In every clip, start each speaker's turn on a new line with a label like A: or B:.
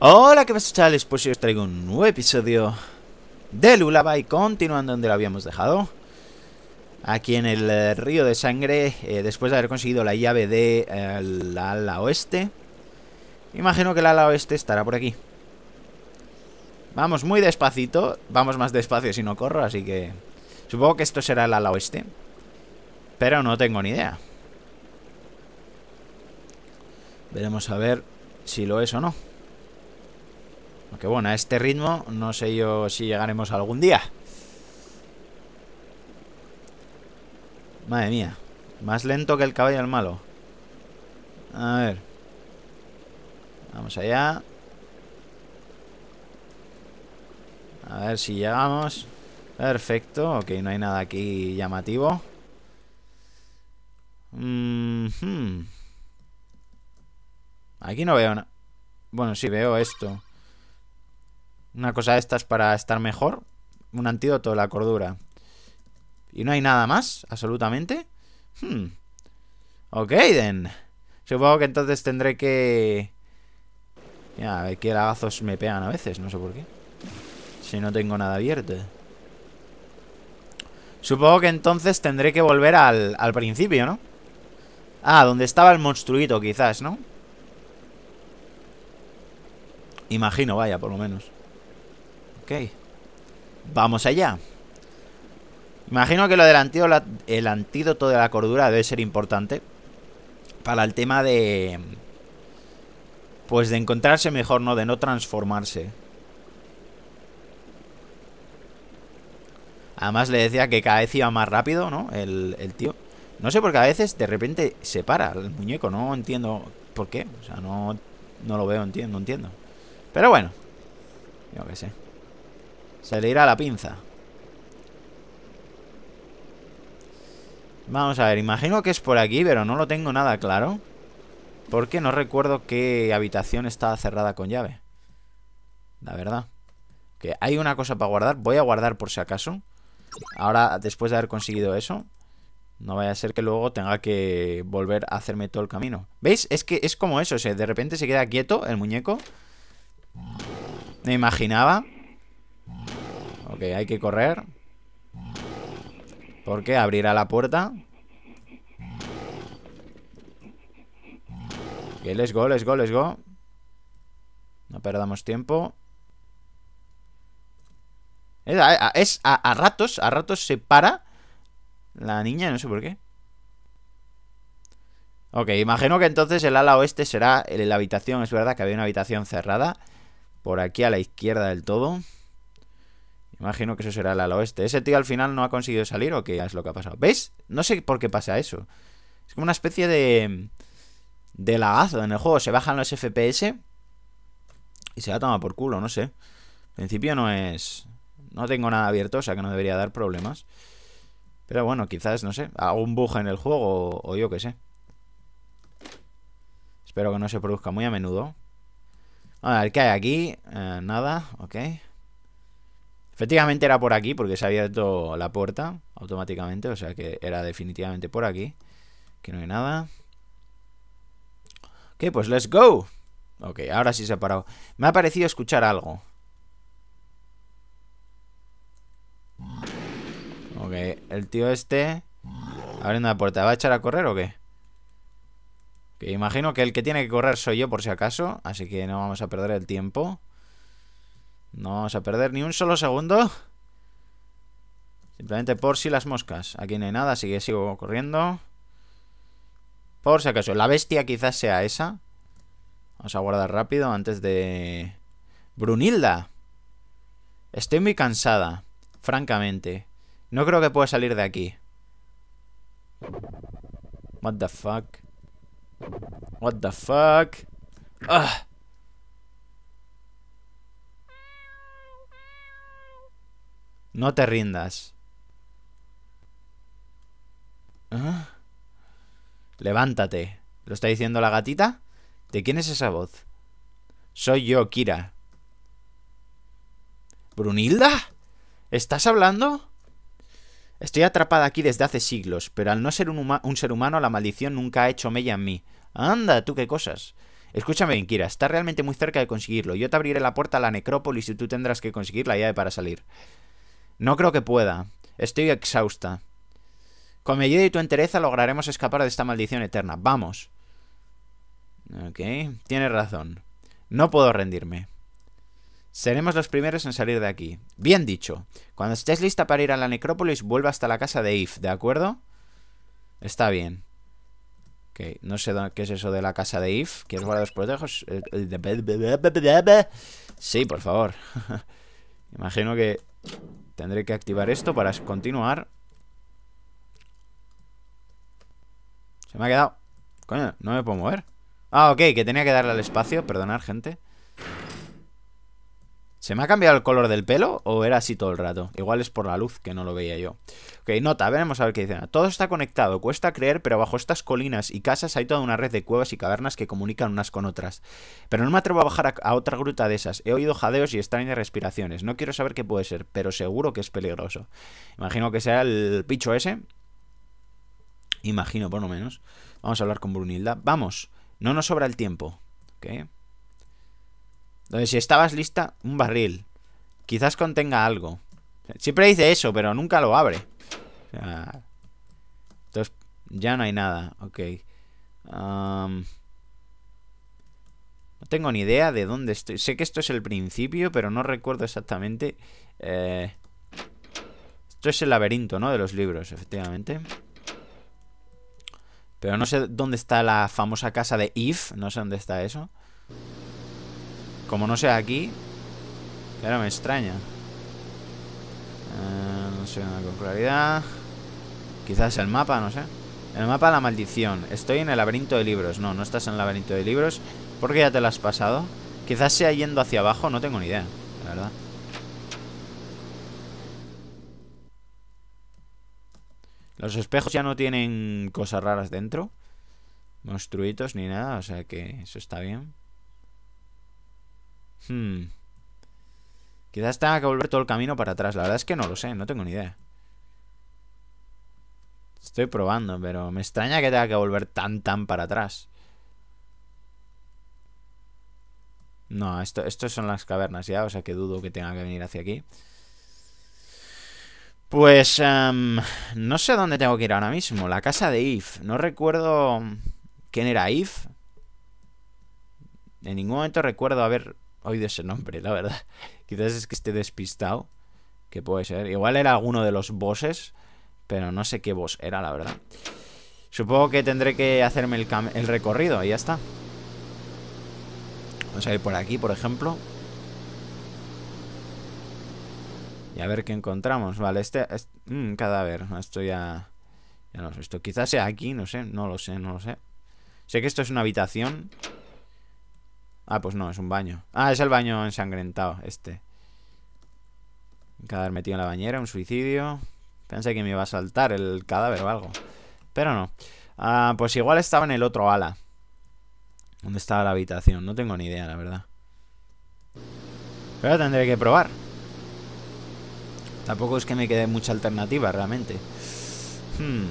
A: Hola, ¿qué pasa chavales? Pues hoy os traigo un nuevo episodio de Lulabai continuando donde lo habíamos dejado. Aquí en el eh, río de sangre, eh, después de haber conseguido la llave de eh, la ala oeste. Imagino que la ala oeste estará por aquí. Vamos muy despacito, vamos más despacio si no corro, así que... Supongo que esto será el ala oeste. Pero no tengo ni idea. Veremos a ver si lo es o no. Aunque bueno, a este ritmo no sé yo si llegaremos algún día. Madre mía. Más lento que el caballo al malo. A ver. Vamos allá. A ver si llegamos. Perfecto. Ok, no hay nada aquí llamativo. Mm-hmm. Aquí no veo nada. Bueno, sí veo esto. Una cosa de estas para estar mejor. Un antídoto, la cordura. ¿Y no hay nada más? ¿Absolutamente? Hmm. Ok, then. Supongo que entonces tendré que... Ya, a ver qué lagazos me pegan a veces, no sé por qué. Si no tengo nada abierto. Supongo que entonces tendré que volver al, al principio, ¿no? Ah, donde estaba el monstruito quizás, ¿no? Imagino, vaya, por lo menos Ok. Vamos allá. Imagino que lo del el antídoto de la cordura debe ser importante. Para el tema de... Pues de encontrarse mejor, ¿no? De no transformarse. Además le decía que cada vez iba más rápido, ¿no? El, tío. No sé porque a veces de repente se para el muñeco. No entiendo por qué. O sea, no, no lo veo, entiendo, no entiendo. Pero bueno. Yo qué sé. Se le irá la pinza Vamos a ver, imagino que es por aquí Pero no lo tengo nada claro Porque no recuerdo qué habitación estaba cerrada con llave La verdad Que hay una cosa para guardar Voy a guardar por si acaso Ahora, después de haber conseguido eso no vaya a ser que luego tenga que volver a hacerme todo el camino. ¿Veis? Es que es como eso. de repente se queda quieto el muñeco. Me imaginaba. Ok, hay que correr. Porque abrirá la puerta. Ok, let's go, let's go, let's go. No perdamos tiempo. Es, a, a, ratos, a ratos se para la niña, no sé por qué. Ok, imagino que entonces el ala oeste será la habitación, es verdad que había una habitación cerrada. Por aquí a la izquierda del todo. Imagino que eso será el al oeste. ¿Ese tío al final no ha conseguido salir o qué es lo que ha pasado? ¿Veis? No sé por qué pasa eso. Es como una especie de... De lagazo en el juego. Se bajan los FPS y se la toma por culo, no sé. En principio no es... No tengo nada abierto, o sea que no debería dar problemas. Pero bueno, quizás, no sé, algún bug en el juego o, yo qué sé. Espero que no se produzca muy a menudo. A ver, ¿qué hay aquí? Eh, nada, ok. Efectivamente era por aquí, porque se ha abierto la puerta automáticamente, o sea que era definitivamente por aquí. que no hay nada. Ok, pues let's go. Ok, ahora sí se ha parado. Me ha parecido escuchar algo. Ok, el tío este... Abriendo la puerta. ¿Va a echar a correr o qué? Que imagino que el que tiene que correr soy yo por si acaso. Así que no vamos a perder el tiempo. No vamos a perder ni un solo segundo. Simplemente por si las moscas. Aquí no hay nada, así que sigo corriendo. Por si acaso. La bestia quizás sea esa. Vamos a guardar rápido antes de... Brunilda. Estoy muy cansada, francamente. No creo que pueda salir de aquí. What the fuck? What the fuck? Ugh. Ah. No te rindas. Levántate. ¿Lo está diciendo la gatita? ¿De quién es esa voz? Soy yo, Kira. ¿Brunilda? ¿Estás hablando? Estoy atrapada aquí desde hace siglos, pero al no ser un, un ser humano la maldición nunca ha hecho mella en mí. Anda, tú qué cosas. Escúchame bien, Kira, estás realmente muy cerca de conseguirlo. Yo te abriré la puerta a la necrópolis y tú tendrás que conseguir la llave para salir. No creo que pueda. Estoy exhausta. Con mi ayuda y tu entereza lograremos escapar de esta maldición eterna. Vamos. Ok, tienes razón. No puedo rendirme. Seremos los primeros en salir de aquí. Bien dicho. Cuando estés lista para ir a la necrópolis, vuelva hasta la casa de If, ¿de acuerdo? Está bien. Ok, no sé qué es eso de la casa de If. ¿Quieres guardar los protejos? Sí, por favor. Imagino que Tendré que activar esto para continuar. Se me ha quedado... Coño, no me puedo mover. Ah, ok, que tenía que darle al espacio. Perdonad, gente. ¿Se me ha cambiado el color del pelo o era así todo el rato? Igual es por la luz que no lo veía yo. Ok, nota, veremos a ver qué dicen. Todo está conectado, cuesta creer, pero bajo estas colinas y casas hay toda una red de cuevas y cavernas que comunican unas con otras. Pero no me atrevo a bajar a, otra gruta de esas. He oído jadeos y extrañas respiraciones. No quiero saber qué puede ser, pero seguro que es peligroso. Imagino que sea el picho ese. Imagino, por lo menos. Vamos a hablar con Brunilda. Vamos, no nos sobra el tiempo. Ok. Donde si estabas lista, un barril. Quizás contenga algo. Siempre dice eso, pero nunca lo abre. Entonces, ya no hay nada. Ok. no tengo ni idea de dónde estoy. Sé que esto es el principio, pero no recuerdo exactamente. Eh, esto es el laberinto, ¿no? De los libros, efectivamente. Pero no sé dónde está la famosa casa de Eve. No sé dónde está eso. Como no sea aquí, claro, me extraña. Eh, no sé con claridad. Quizás el mapa, no sé. El mapa la maldición. Estoy en el laberinto de libros. No, no estás en el laberinto de libros. Porque ya te lo has pasado. Quizás sea yendo hacia abajo, no tengo ni idea, la verdad. Los espejos ya no tienen cosas raras dentro. Monstruitos ni nada, o sea que eso está bien. Hmm. Quizás tenga que volver todo el camino para atrás. La verdad es que no lo sé, no tengo ni idea. Estoy probando, pero me extraña que tenga que volver tan, tan para atrás. No, esto, estos son las cavernas ya, o sea que dudo que tenga que venir hacia aquí. Pues em, no sé dónde tengo que ir ahora mismo. La casa de If. No recuerdo quién era If. En ningún momento recuerdo haber oído ese nombre, la verdad. Quizás es que esté despistado, que puede ser. Igual era alguno de los bosses, pero no sé qué boss era, la verdad. Supongo que tendré que hacerme el, recorrido Ahí ya está. Vamos a ir por aquí, por ejemplo. Y a ver qué encontramos. Vale, este... mmm, cadáver. Esto ya... Ya no sé. Esto quizás sea aquí, no sé. No lo sé, no lo sé. Sé que esto es una habitación. Ah, pues no, es un baño. Ah, es el baño ensangrentado, este. Cadáver metido en la bañera, un suicidio. Pensé que me iba a saltar el cadáver o algo. Pero no. Ah, pues igual estaba en el otro ala. ¿Dónde estaba la habitación? No tengo ni idea, la verdad. Pero tendré que probar. Tampoco es que me quede mucha alternativa, realmente. Que hmm.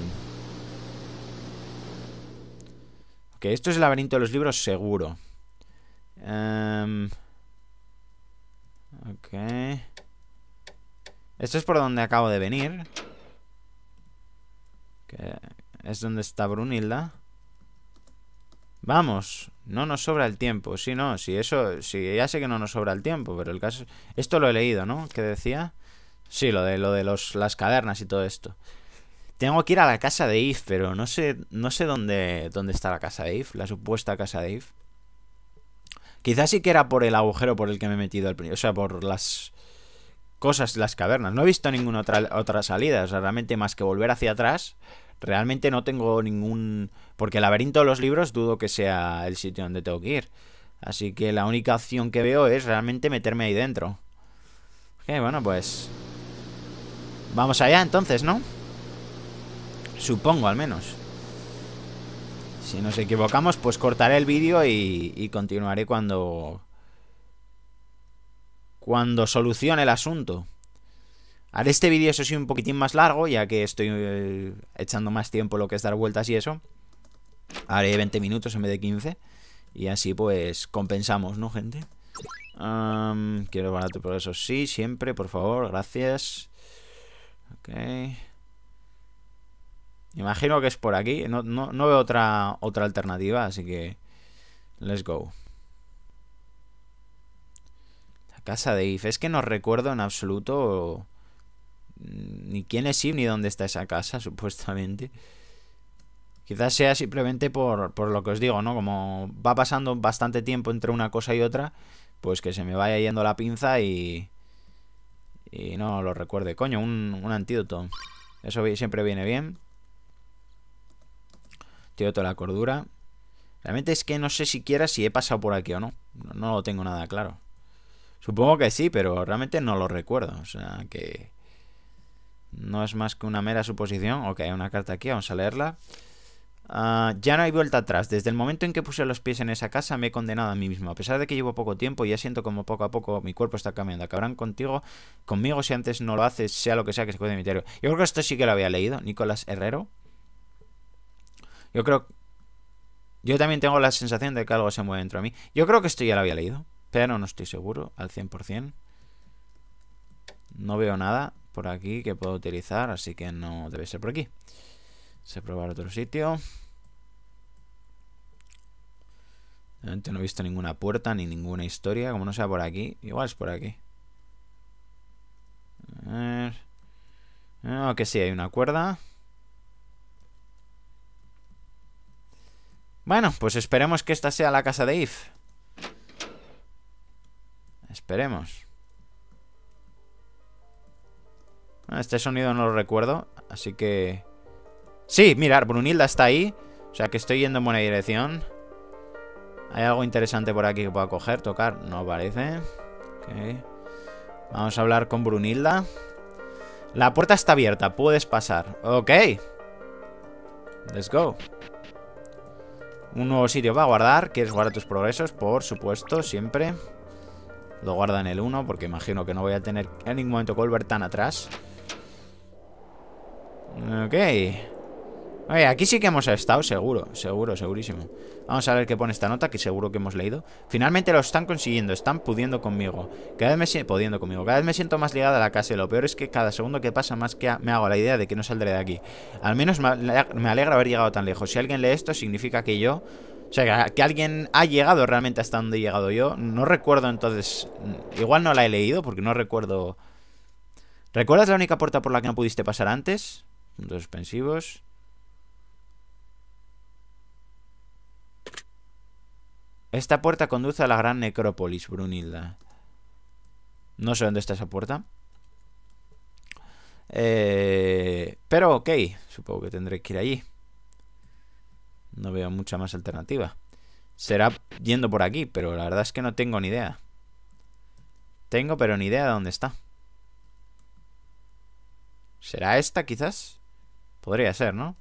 A: Ok, esto es el laberinto de los libros, seguro. Em, esto es por donde acabo de venir. es donde está Brunilda. Vamos, no nos sobra el tiempo. Sí, no, sí, eso, sí, ya sé que no nos sobra el tiempo, pero el caso... Esto lo he leído, ¿no? Que decía... Sí, lo de, lo de las cavernas y todo esto. Tengo que ir a la casa de If, pero no sé, no sé dónde, dónde está la casa de If, la supuesta casa de Eve. Quizás sí que era por el agujero por el que me he metido al principio. O sea, por las cosas, las cavernas. No he visto ninguna otra, otra salida. O sea, realmente más que volver hacia atrás, realmente no tengo ningún... Porque el laberinto de los libros dudo que sea el sitio donde tengo que ir. Así que la única opción que veo es realmente meterme ahí dentro. Ok, bueno, pues... Vamos allá entonces, ¿no? Supongo, al menos. Si nos equivocamos, pues cortaré el vídeo y, continuaré cuando... Cuando solucione el asunto. Haré este vídeo, eso sí, un poquitín más largo, ya que estoy eh, echando más tiempo lo que es dar vueltas y eso. Haré 20 minutos en vez de 15. Y así, pues, compensamos, ¿no, gente? quiero barato por eso, sí, siempre, por favor, gracias. Ok. Imagino que es por aquí. No, no, veo otra, otra alternativa, así que... Let's go. La casa de If. Es que no recuerdo en absoluto... Mm, ni quién es If, ni dónde está esa casa, supuestamente. Quizás sea simplemente por, lo que os digo, ¿no? Como va pasando bastante tiempo entre una cosa y otra, pues que se me vaya yendo la pinza y... Y no lo recuerde. Coño, un, un antídoto. Eso siempre viene bien toda la cordura. Realmente es que no sé siquiera si he pasado por aquí o no. No, lo tengo nada claro. Supongo que sí, pero realmente no lo recuerdo. O sea, que no es más que una mera suposición. Ok, hay una carta aquí, vamos a leerla. Ah, ya no hay vuelta atrás. Desde el momento en que puse los pies en esa casa me he condenado a mí mismo. A pesar de que llevo poco tiempo, ya siento como poco a poco mi cuerpo está cambiando. Acabarán contigo, conmigo si antes no lo haces, sea lo que sea que se cuide mi interior. Yo creo que esto sí que lo había leído. Nicolás Herrero. Yo creo... Yo también tengo la sensación de que algo se mueve dentro de mí. Yo creo que esto ya lo había leído, pero no estoy seguro al 100%. No veo nada por aquí que pueda utilizar, así que no debe ser por aquí. Se probar otro sitio. no he visto ninguna puerta ni ninguna historia. Como no sea por aquí, igual es por aquí. A ver. aunque ah, sí, hay una cuerda. Bueno, pues esperemos que esta sea la casa de If. Esperemos. Ah, este sonido no lo recuerdo, así que... Sí, mirar, Brunilda está ahí. O sea que estoy yendo en buena dirección. Hay algo interesante por aquí que pueda coger, tocar. No parece. Vamos a hablar con Brunilda. La puerta está abierta, puedes pasar. Ok. Let's go. Un nuevo sitio para guardar. ¿Quieres guardar tus progresos? Por supuesto, siempre. Lo guarda en el 1 porque imagino que no voy a tener en ningún momento Colbert tan atrás. Ok. Oye, aquí sí que hemos estado, seguro, seguro, segurísimo. Vamos a ver qué pone esta nota, que seguro que hemos leído. Finalmente lo están consiguiendo, están pudiendo conmigo. Cada vez me pudiendo conmigo. Cada vez me siento más ligada a la casa y lo peor es que cada segundo que pasa más que me hago la idea de que no saldré de aquí. Al menos me alegra haber llegado tan lejos. Si alguien lee esto, significa que yo... O sea, que alguien ha llegado realmente hasta donde he llegado yo. No recuerdo entonces... Mm, igual no la he leído porque no recuerdo... ¿Recuerdas la única puerta por la que no pudiste pasar antes? Dos pensivos... Esta puerta conduce a la gran necrópolis, Brunilda. No sé dónde está esa puerta. Eh, pero ok, supongo que tendré que ir allí. No veo mucha más alternativa. Será yendo por aquí, pero la verdad es que no tengo ni idea. Tengo, pero ni idea de dónde está. ¿Será esta, quizás? Podría ser, ¿no?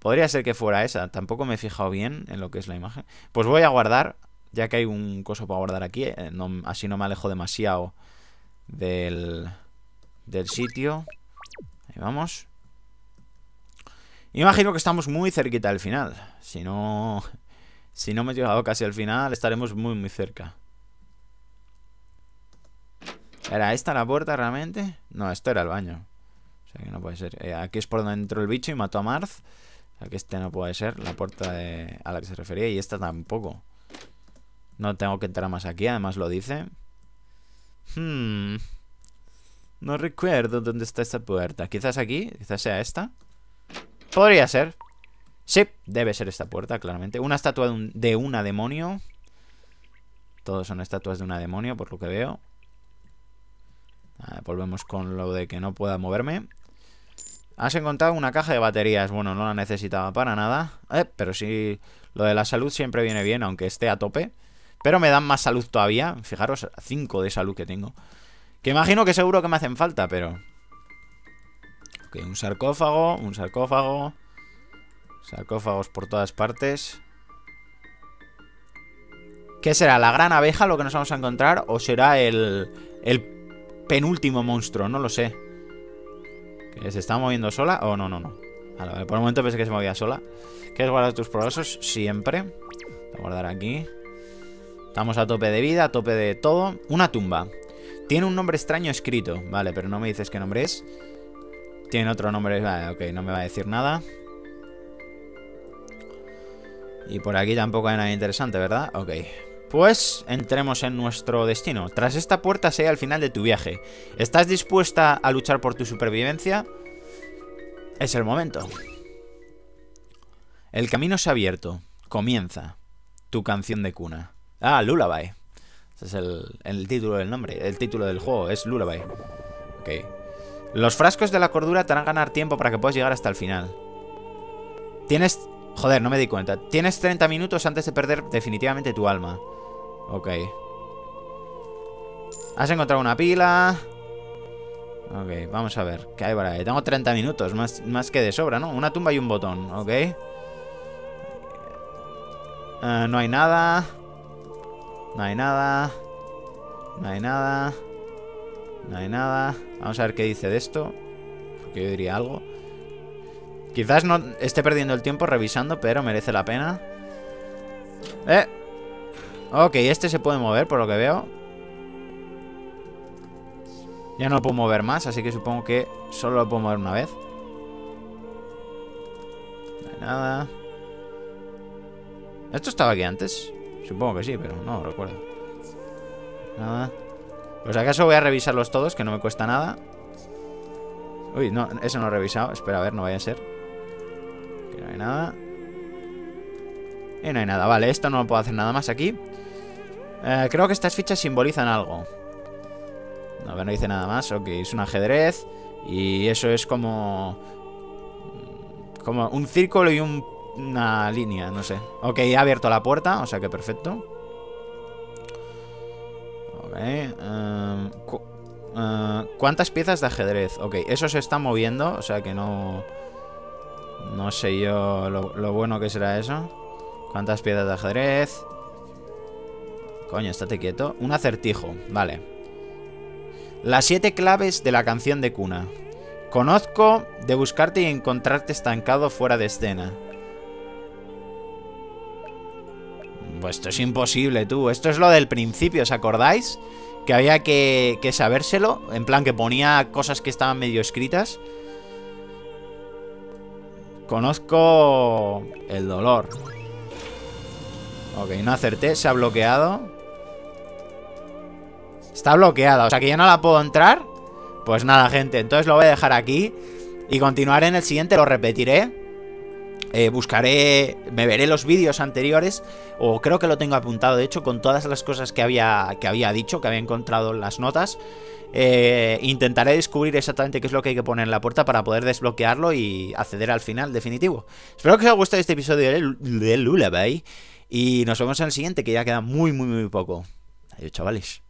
A: Podría ser que fuera esa, tampoco me he fijado bien en lo que es la imagen. Pues voy a guardar, ya que hay un coso para guardar aquí, eh, así no me alejo demasiado del, del sitio. Ahí vamos. Imagino que estamos muy cerquita del final. Si no, si no he llegado casi al final, estaremos muy, muy cerca. ¿Era esta la puerta realmente? No, esto era el baño. O sea que no puede ser. Eh, aquí es por donde entró el bicho y mató a Marth que este no puede ser la puerta a la que se refería y esta tampoco. No tengo que entrar más aquí, además lo dice. Hmm. No recuerdo dónde está esta puerta. Quizás aquí, quizás sea esta. Podría ser. Sí, debe ser esta puerta, claramente. Una estatua de, un, una demonio. Todos son estatuas de una demonio, por lo que veo. volvemos con lo de que no pueda moverme. Has encontrado una caja de baterías. Bueno, no la necesitaba para nada. Eh, pero sí, lo de la salud siempre viene bien, aunque esté a tope. Pero me dan más salud todavía. Fijaros, 5 de salud que tengo. Que imagino que seguro que me hacen falta, pero... Ok, un sarcófago, un sarcófago. Sarcófagos por todas partes. ¿Qué será? ¿La gran abeja lo que nos vamos a encontrar? ¿O será el, el penúltimo monstruo? No lo sé. ¿Se está moviendo sola o oh, no? No, no. por el momento pensé que se movía sola. ¿Quieres guardar tus progresos? Siempre. Voy a guardar aquí. Estamos a tope de vida, a tope de todo. Una tumba. Tiene un nombre extraño escrito. Vale, pero no me dices qué nombre es. Tiene otro nombre. Vale, ok, no me va a decir nada. Y por aquí tampoco hay nada interesante, ¿verdad? Ok. Pues entremos en nuestro destino. Tras esta puerta sea el final de tu viaje. ¿Estás dispuesta a luchar por tu supervivencia? Es el momento. El camino se ha abierto. Comienza. Tu canción de cuna. Ah, Lullaby. Ese es el, el título del nombre. El título del juego es Lullaby. Ok. Los frascos de la cordura te harán ganar tiempo para que puedas llegar hasta el final. Tienes Joder, no me di cuenta. Tienes 30 minutos antes de perder definitivamente tu alma. Ok. Has encontrado una pila. Ok, vamos a ver. ¿Qué hay Tengo 30 minutos, más, más que de sobra, ¿no? Una tumba y un botón, ok. Eh, no hay nada. No hay nada. No hay nada. No hay nada. Vamos a ver qué dice de esto. Porque yo diría algo. Quizás no esté perdiendo el tiempo revisando, pero merece la pena. Eh. Ok, este se puede mover por lo que veo. Ya no lo puedo mover más, así que supongo que solo lo puedo mover una vez. No hay nada. ¿Esto estaba aquí antes? Supongo que sí, pero no recuerdo. Nada. Pues acaso voy a revisarlos todos, que no me cuesta nada. Uy, no, eso no he revisado. Espera, a ver, no vaya a ser nada Y eh, no hay nada, vale, esto no puedo hacer nada más aquí eh, Creo que estas fichas simbolizan algo No, que no dice nada más Ok, es un ajedrez Y eso es como... Mm, como un círculo y una línea, no sé Ok, ha abierto la puerta, o sea que perfecto Ok em, eh, ¿Cuántas piezas de ajedrez? Ok, eso se está moviendo, o sea que no... No sé yo lo, bueno que será eso. ¿Cuántas piedras de ajedrez? Coño, estate quieto. Un acertijo, vale. Las siete claves de la canción de cuna. Conozco de buscarte y encontrarte estancado fuera de escena. Pues esto es imposible, tú. Esto es lo del principio, ¿os acordáis? Que había que, que sabérselo. En plan, que ponía cosas que estaban medio escritas. Conozco el dolor. Ok, no acerté. Se ha bloqueado. Está bloqueada. O sea que ya no la puedo entrar. Pues nada, gente. Entonces lo voy a dejar aquí. Y continuaré en el siguiente. Lo repetiré. Eh, buscaré, me veré los vídeos anteriores, o creo que lo tengo apuntado, de hecho, con todas las cosas que había, que había dicho, que había encontrado en las notas. Eh, intentaré descubrir exactamente qué es lo que hay que poner en la puerta para poder desbloquearlo y acceder al final definitivo. Espero que os haya gustado este episodio de, Lula Lullaby y nos vemos en el siguiente que ya queda muy muy muy poco. Adiós chavales.